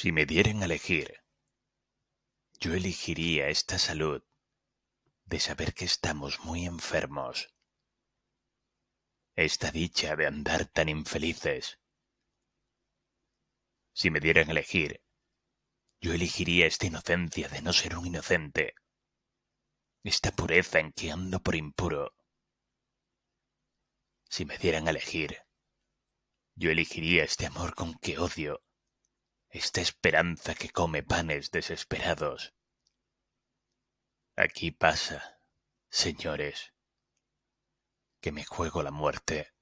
Si me dieran a elegir, yo elegiría esta salud de saber que estamos muy enfermos, esta dicha de andar tan infelices. Si me dieran a elegir, yo elegiría esta inocencia de no ser un inocente, esta pureza en que ando por impuro. Si me dieran a elegir, yo elegiría este amor con que odio esta esperanza que come panes desesperados. Aquí pasa, señores, que me juego la muerte.